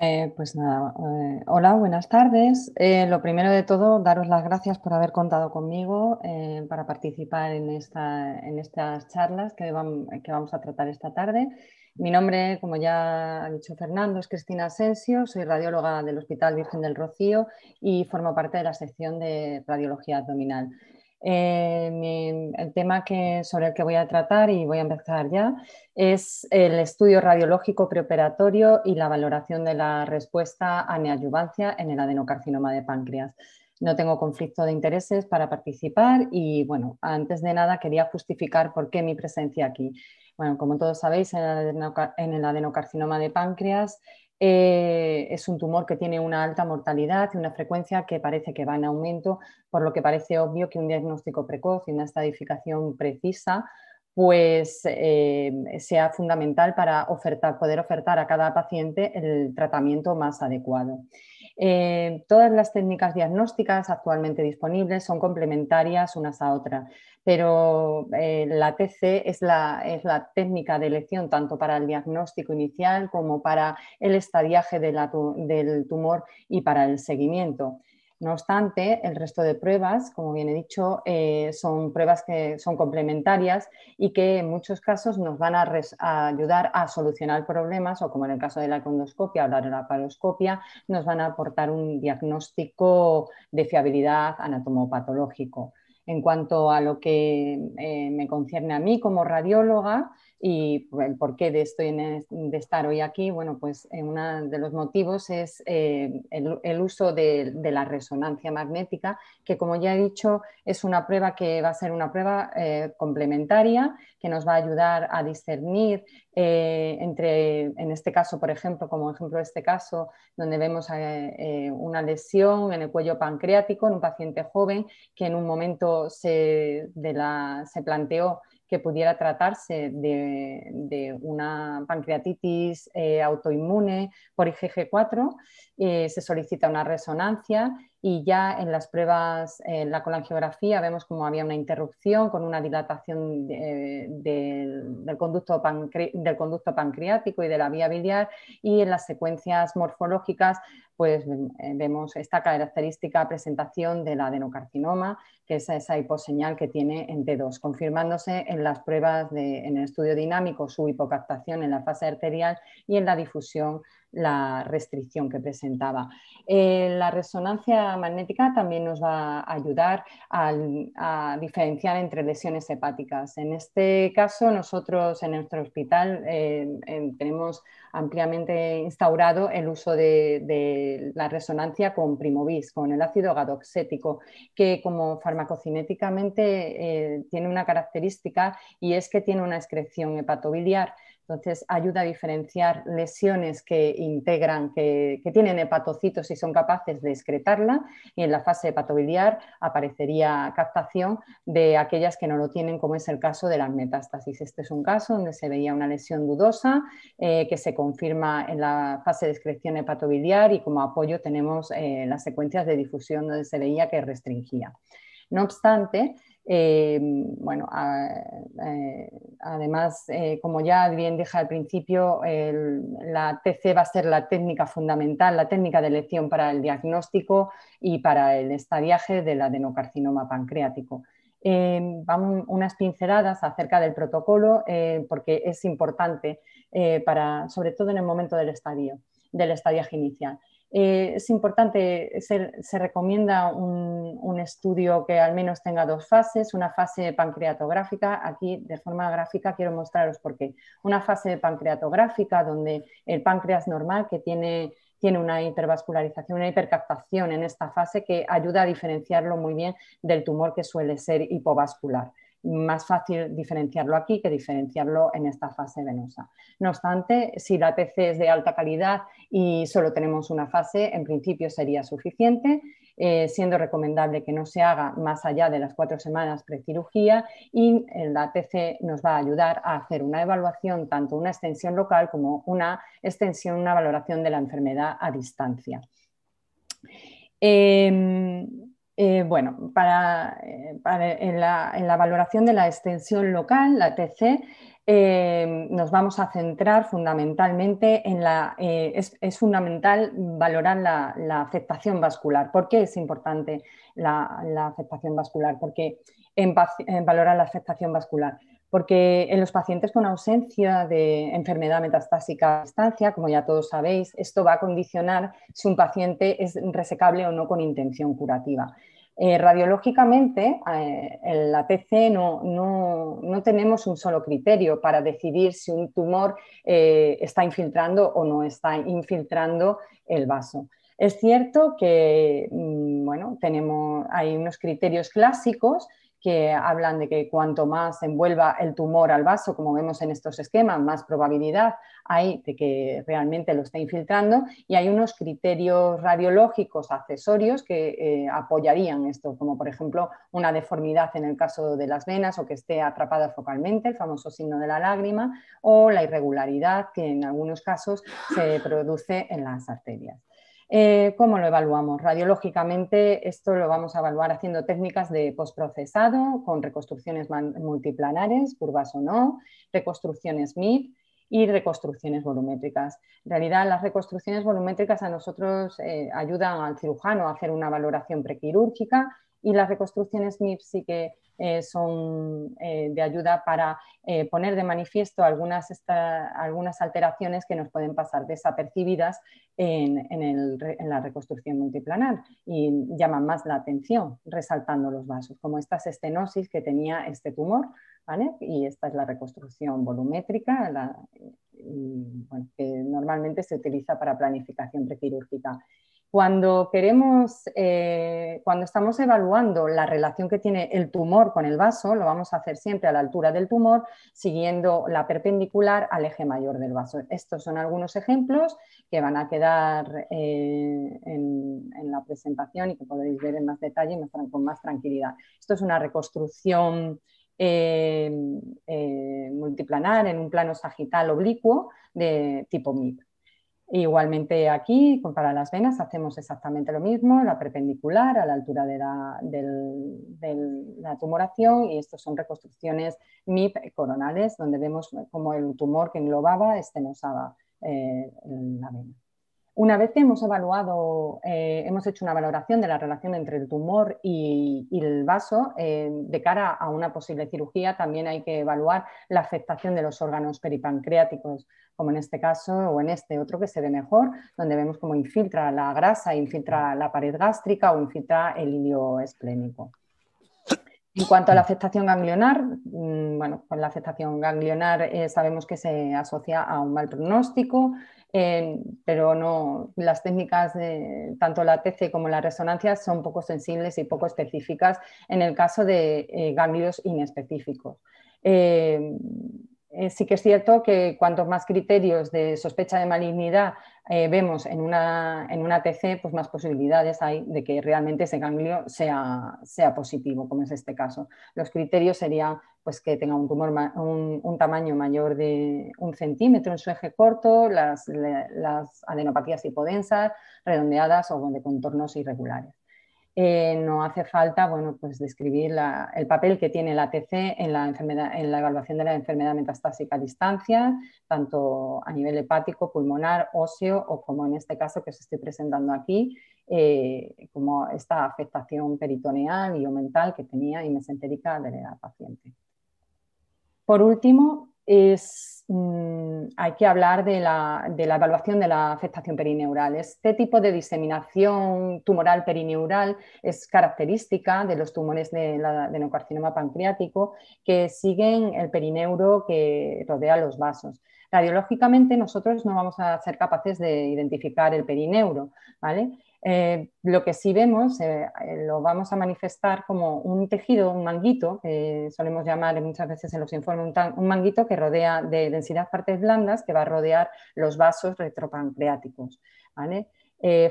Eh, pues nada, eh, hola, buenas tardes. Eh, lo primero de todo, daros las gracias por haber contado conmigo para participar en, estas charlas que, que, vamos a tratar esta tarde. Mi nombre, como ya ha dicho Fernando, es Cristina Asensio, soy radióloga del Hospital Virgen del Rocío y formo parte de la sección de radiología abdominal el tema que, sobre el que voy a tratar, y voy a empezar ya, es el estudio radiológico preoperatorio y la valoración de la respuesta a neayuvancia en el adenocarcinoma de páncreas. No tengo conflicto de intereses para participar y, bueno, antes de nada quería justificar por qué mi presencia aquí. Bueno, como todos sabéis, en el, adenocarcinoma de páncreas eh, es un tumor que tiene una alta mortalidad y una frecuencia que parece que va en aumento, por lo que parece obvio que un diagnóstico precoz y una estadificación precisa pues eh, sea fundamental para poder ofertar a cada paciente el tratamiento más adecuado. Eh, todas las técnicas diagnósticas actualmente disponibles son complementarias unas a otras, pero eh, la TC es la, técnica de elección tanto para el diagnóstico inicial como para el estadiaje del tumor y para el seguimiento. No obstante, el resto de pruebas, como bien he dicho, eh, son pruebas que son complementarias y que en muchos casos nos van a, ayudar a solucionar problemas o, como en el caso de la condoscopia o la laparoscopia, nos van a aportar un diagnóstico de fiabilidad anatomopatológico en cuanto a lo que eh, me concierne a mí como radióloga y el porqué de, estoy de estar hoy aquí. Bueno, pues eh, uno de los motivos es eh, el, uso de, la resonancia magnética, que como ya he dicho, es una prueba que va a ser una prueba complementaria, que nos va a ayudar a discernir entre, en este caso, por ejemplo, como ejemplo de este caso, donde vemos una lesión en el cuello pancreático en un paciente joven que en un momento se, planteó que pudiera tratarse de, una pancreatitis eh, autoinmune por IgG4, eh, se solicita una resonancia y ya en las pruebas, eh, en la colangiografía, vemos como había una interrupción con una dilatación del, conducto del, conducto pancreático y de la vía biliar y en las secuencias morfológicas pues eh, vemos esta característica presentación del adenocarcinoma, que es esa hiposeñal que tiene en T2, confirmándose en las pruebas en el estudio dinámico su hipocaptación en la fase arterial y en la difusión la restricción que presentaba. Eh, la resonancia magnética también nos va a ayudar a, diferenciar entre lesiones hepáticas. En este caso, nosotros en nuestro hospital eh, tenemos ampliamente instaurado el uso de, la resonancia con primobis, con el ácido gadoxético, que como farmacocinéticamente eh, tiene una característica y es que tiene una excreción hepatobiliar entonces, ayuda a diferenciar lesiones que integran, que, tienen hepatocitos y son capaces de excretarla, y en la fase hepatobiliar aparecería captación de aquellas que no lo tienen, como es el caso de las metástasis. Este es un caso donde se veía una lesión dudosa eh, que se confirma en la fase de excreción hepatobiliar y como apoyo tenemos eh, las secuencias de difusión donde se veía que restringía. No obstante, eh, bueno, eh, además, eh, como ya bien dije al principio, la TC va a ser la técnica fundamental, la técnica de elección para el diagnóstico y para el estadiaje del adenocarcinoma pancreático. vamos unas pinceladas acerca del protocolo porque es importante sobre todo en el momento del estadio, del estadiaje inicial. Eh, es importante, eh, se, recomienda un, estudio que al menos tenga dos fases, una fase pancreatográfica, aquí de forma gráfica quiero mostraros por qué, una fase pancreatográfica donde el páncreas normal que tiene, tiene una hipervascularización, una hipercaptación en esta fase que ayuda a diferenciarlo muy bien del tumor que suele ser hipovascular más fácil diferenciarlo aquí que diferenciarlo en esta fase venosa. No obstante, si la TC es de alta calidad y solo tenemos una fase, en principio sería suficiente, eh, siendo recomendable que no se haga más allá de las cuatro semanas precirugía y eh, la TC nos va a ayudar a hacer una evaluación, tanto una extensión local como una extensión, una valoración de la enfermedad a distancia. Em, eh, bueno, eh, en, la, valoración de la extensión local, la TC, eh, nos vamos a centrar fundamentalmente en la... es, fundamental valorar la, afectación vascular. ¿Por qué es importante la, afectación vascular? Porque en, en valorar la afectación vascular porque en los pacientes con ausencia de enfermedad metastásica a distancia, como ya todos sabéis, esto va a condicionar si un paciente es resecable o no con intención curativa. Eh, radiológicamente, eh, en la TC no, tenemos un solo criterio para decidir si un tumor eh, está infiltrando o no está infiltrando el vaso. Es cierto que mm, bueno, tenemos, hay unos criterios clásicos que hablan de que cuanto más envuelva el tumor al vaso, como vemos en estos esquemas, más probabilidad hay de que realmente lo esté infiltrando y hay unos criterios radiológicos accesorios que eh, apoyarían esto, como por ejemplo una deformidad en el caso de las venas o que esté atrapada focalmente, el famoso signo de la lágrima, o la irregularidad que en algunos casos se produce en las arterias. Eh, ¿Cómo lo evaluamos? Radiológicamente esto lo vamos a evaluar haciendo técnicas de postprocesado con reconstrucciones multiplanares, curvas o no, reconstrucciones MID, y reconstrucciones volumétricas. En realidad, las reconstrucciones volumétricas a nosotros eh, ayudan al cirujano a hacer una valoración prequirúrgica y las reconstrucciones MIPS sí que eh, son eh, de ayuda para poner de manifiesto algunas, alteraciones que nos pueden pasar desapercibidas en, la reconstrucción multiplanar y llaman más la atención resaltando los vasos, como estas estenosis que tenía este tumor y esta es la reconstrucción volumétrica, que normalmente se utiliza para planificación prequirúrgica. Cuando queremos, eh, cuando estamos evaluando la relación que tiene el tumor con el vaso, lo vamos a hacer siempre a la altura del tumor, siguiendo la perpendicular al eje mayor del vaso. Estos son algunos ejemplos que van a quedar eh, en, la presentación y que podéis ver en más detalle y con más tranquilidad. Esto es una reconstrucción multiplanar en un plano sagital oblicuo de tipo MIP. Igualmente aquí, para las venas, hacemos exactamente lo mismo, la perpendicular a la altura de la, de la tumoración y estas son reconstrucciones MIP coronales, donde vemos como el tumor que englobaba estenosaba eh, la vena. Una vez que hemos evaluado, eh, hemos hecho una valoración de la relación entre el tumor y, el vaso, eh, de cara a una posible cirugía también hay que evaluar la afectación de los órganos peripancreáticos, como en este caso o en este otro que se ve mejor, donde vemos cómo infiltra la grasa, infiltra la pared gástrica o infiltra el ilio esplénico. En cuanto a la afectación ganglionar, mm, bueno, pues la afectación ganglionar eh, sabemos que se asocia a un mal pronóstico, eh, pero no las técnicas, de, tanto la TC como la resonancia, son poco sensibles y poco específicas en el caso de eh, ganglios inespecíficos. Eh, sí que es cierto que cuantos más criterios de sospecha de malignidad eh, vemos en una, en TC, pues más posibilidades hay de que realmente ese ganglio sea, sea positivo, como es este caso. Los criterios serían pues, que tenga un tumor, un, tamaño mayor de un centímetro en su eje corto, las, las adenopatías hipodensas, redondeadas o de contornos irregulares. Eh, no hace falta bueno, pues describir el papel que tiene la ATC en la, en la evaluación de la enfermedad metastásica a distancia, tanto a nivel hepático, pulmonar, óseo o como en este caso que os estoy presentando aquí, eh, como esta afectación peritoneal y o mental que tenía y mesentérica de la paciente. Por último, es, mm, hay que hablar de la, de la, evaluación de la afectación perineural. Este tipo de diseminación tumoral perineural es característica de los tumores de, la, neocarcinoma pancreático que siguen el perineuro que rodea los vasos. Radiológicamente nosotros no vamos a ser capaces de identificar el perineuro, ¿vale? Eh, lo que sí vemos eh, eh, lo vamos a manifestar como un tejido, un manguito, que solemos llamar muchas veces en los informes un, manguito que rodea de densidad partes blandas que va a rodear los vasos retropancreáticos.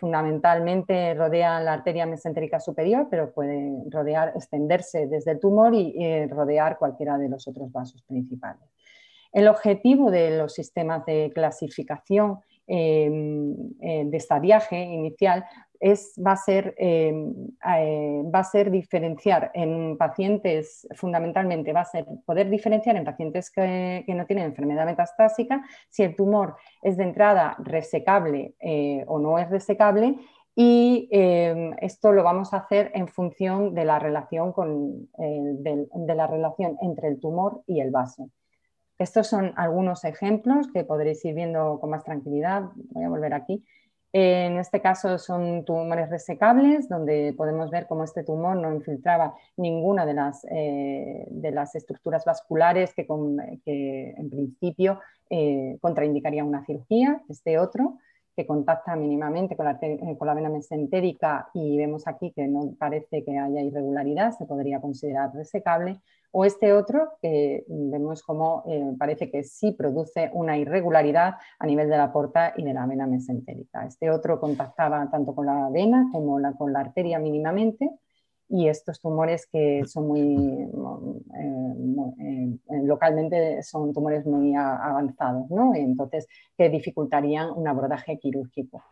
fundamentalmente rodea la arteria mesentérica superior, pero puede rodear, extenderse desde el tumor y rodear cualquiera de los otros vasos principales. El objetivo de los sistemas de clasificación Em, eh, de de viaje inicial es, va, a ser, em, eh, va a ser diferenciar en pacientes, fundamentalmente va a ser poder diferenciar en pacientes que, no tienen enfermedad metastásica si el tumor es de entrada resecable eh, o no es resecable y em, esto lo vamos a hacer en función de la relación, con, de la relación entre el tumor y el vaso. Estos son algunos ejemplos que podréis ir viendo con más tranquilidad. Voy a volver aquí. En este caso son tumores resecables, donde podemos ver cómo este tumor no infiltraba ninguna de las, eh, estructuras vasculares que, en principio eh, contraindicaría una cirugía, este otro que contacta mínimamente con la, eh, vena mesentérica y vemos aquí que no parece que haya irregularidad, se podría considerar resecable, o este otro que vemos como eh, parece que sí produce una irregularidad a nivel de la porta y de la vena mesentérica. Este otro contactaba tanto con la vena como con la arteria mínimamente y estos tumores que son muy, eh, eh, eh, localmente son tumores muy avanzados, ¿no? Entonces, que dificultarían un abordaje quirúrgico.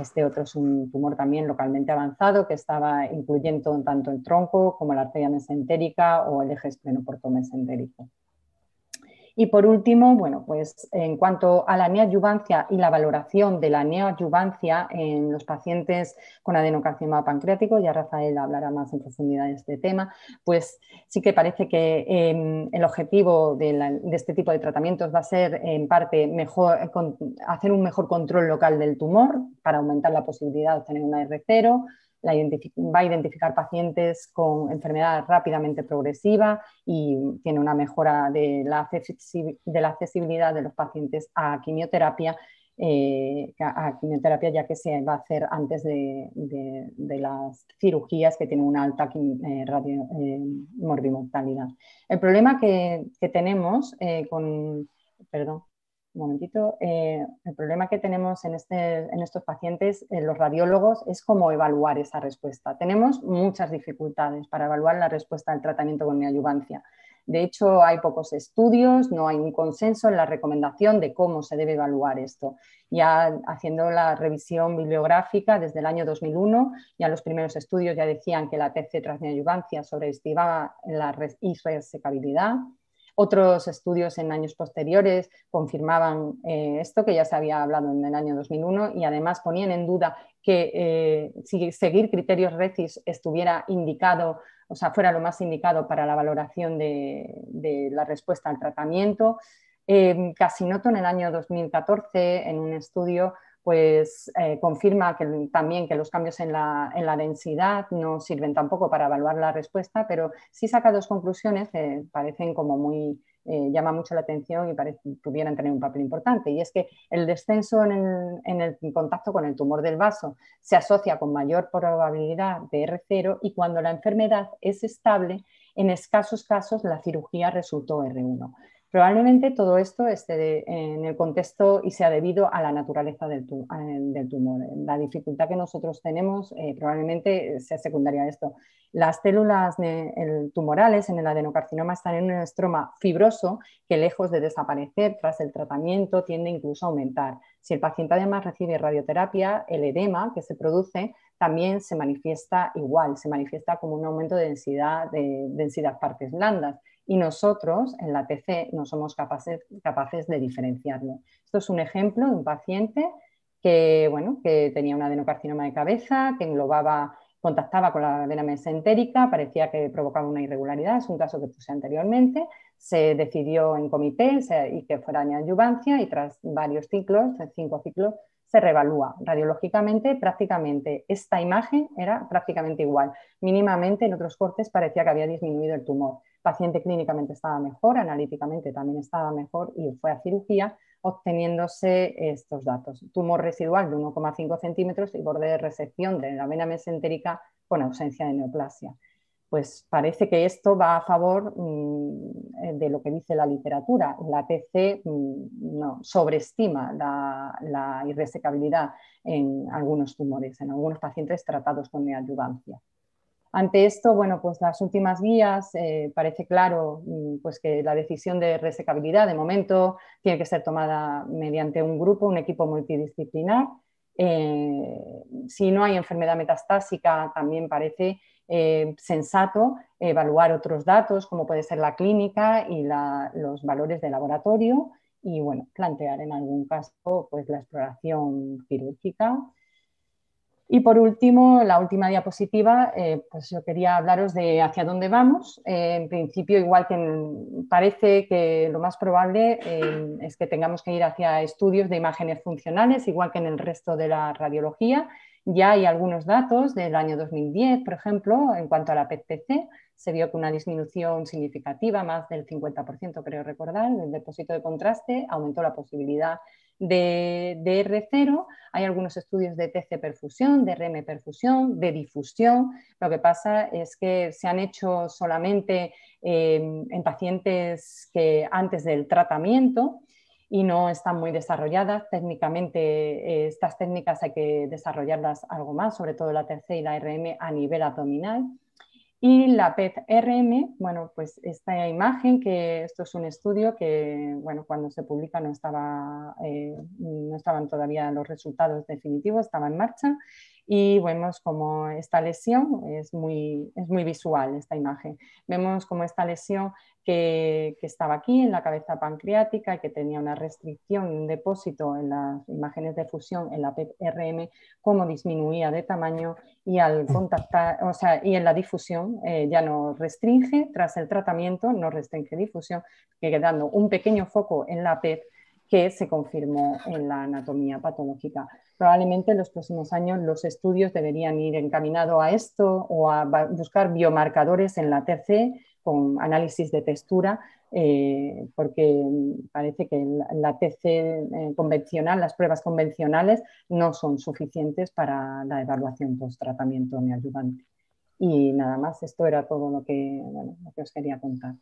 Este otro es un tumor también localmente avanzado que estaba incluyendo tanto el tronco como la arteria mesentérica o el eje esplenoporto mesentérico. Y por último, bueno, pues en cuanto a la neoadyuvancia y la valoración de la neoadyuvancia en los pacientes con adenocarcinoma pancreático, ya Rafael hablará más en profundidad de este tema, pues sí que parece que em, el objetivo de, este tipo de tratamientos va a ser en parte mejor, hacer un mejor control local del tumor para aumentar la posibilidad de obtener una R0 va a identificar pacientes con enfermedad rápidamente progresiva y tiene una mejora de la, accesibilidad de los pacientes eh, a quimioterapia, ya que se va a hacer antes de, las cirugías que tienen una alta eh, eh, El problema que, que tenemos con... Perdón momentito, eh, el problema que tenemos en, este, estos pacientes, en eh, los radiólogos, es cómo evaluar esa respuesta. Tenemos muchas dificultades para evaluar la respuesta al tratamiento con neoadyuvancia. De hecho, hay pocos estudios, no hay un consenso en la recomendación de cómo se debe evaluar esto. Ya haciendo la revisión bibliográfica desde el año 2001, ya los primeros estudios ya decían que la TC tras neoadyuvancia sobreestimaba la irresecabilidad otros estudios en años posteriores confirmaban eh, esto, que ya se había hablado en el año 2001, y además ponían en duda que eh, si seguir criterios RECIS estuviera indicado, o sea, fuera lo más indicado para la valoración de, la respuesta al tratamiento. Eh, Casinoto en el año 2014, en un estudio, pues eh, confirma que, también que los cambios en la, densidad no sirven tampoco para evaluar la respuesta, pero sí saca dos conclusiones que parecen como muy, eh, llama mucho la atención y pudieran tener un papel importante. Y es que el descenso en en el, contacto con el tumor del vaso se asocia con mayor probabilidad de R0 y cuando la enfermedad es estable, en escasos casos la cirugía resultó R1. Probablemente todo esto esté en el contexto y sea debido a la naturaleza del, tumor. La dificultad que nosotros tenemos eh, probablemente sea secundaria a esto. Las células tumorales en el adenocarcinoma están en un estroma fibroso que lejos de desaparecer tras el tratamiento tiende incluso a aumentar. Si el paciente además recibe radioterapia, el edema que se produce también se manifiesta igual, se manifiesta como un aumento de densidad, de densidad partes blandas y nosotros en la TC no somos capaces, capaces de diferenciarlo. Esto es un ejemplo de un paciente que, bueno, que tenía un adenocarcinoma de cabeza, que englobaba, contactaba con la vena mesentérica, parecía que provocaba una irregularidad, es un caso que puse anteriormente, se decidió en comité y que fuera adyuvancia y tras varios ciclos, cinco ciclos, revalúa. Radiológicamente, prácticamente, esta imagen era prácticamente igual. Mínimamente, en otros cortes parecía que había disminuido el tumor. paciente clínicamente estaba mejor, analíticamente también estaba mejor y fue a cirugía obteniéndose estos datos. Tumor residual de 1,5 centímetros y borde de resección de la vena mesentérica con ausencia de neoplasia pues parece que esto va a favor mm, eh, de lo que dice la literatura. La PC mm, no, sobreestima la, irresecabilidad en algunos tumores, en algunos pacientes tratados con neoadyuvancia. Ante esto, bueno, pues las últimas guías eh, parece claro mm, pues que la decisión de resecabilidad de momento tiene que ser tomada mediante un grupo, un equipo multidisciplinar eh, si no hay enfermedad metastásica, también parece eh, sensato evaluar otros datos, como puede ser la clínica y los valores de laboratorio, y bueno, plantear en algún caso pues, la exploración quirúrgica. Y por último, la última diapositiva, eh, pues yo quería hablaros de hacia dónde vamos. Eh, en principio, igual que parece que lo más probable es que tengamos que ir hacia estudios de imágenes funcionales, igual que en el resto de la radiología, ya hay algunos datos del año 2010, por ejemplo, en cuanto a la PTC, se vio que una disminución significativa, más del 50% creo recordar, del depósito de contraste aumentó la posibilidad de, de, R0. Hay algunos estudios de TC perfusión, de RM perfusión, de difusión. Lo que pasa es que se han hecho solamente eh, en pacientes que antes del tratamiento y no están muy desarrolladas. Técnicamente, eh, estas técnicas hay que desarrollarlas algo más, sobre todo la TC y la RM a nivel abdominal. Y la PET-RM, bueno, pues esta imagen, que esto es un estudio que, bueno, cuando se publica no, estaba, eh, no estaban todavía los resultados definitivos, estaba en marcha y vemos como esta lesión es muy, es muy visual, esta imagen. Vemos como esta lesión que, estaba aquí en la cabeza pancreática y que tenía una restricción y un depósito en las imágenes de fusión en la PET-RM, cómo disminuía de tamaño y al mm. contactar, o sea, y en la difusión eh, ya no restringe, tras el tratamiento no restringe difusión, quedando un pequeño foco en la PEP e que se confirmó en la anatomía patológica probablemente en los próximos años los estudios deberían ir encaminados a esto o a buscar biomarcadores en la TC con análisis de textura, eh, porque parece que la TC eh, convencional, las pruebas convencionales, no son suficientes para la evaluación post-tratamiento ayudante. Y nada más, esto era todo lo que os quería contar.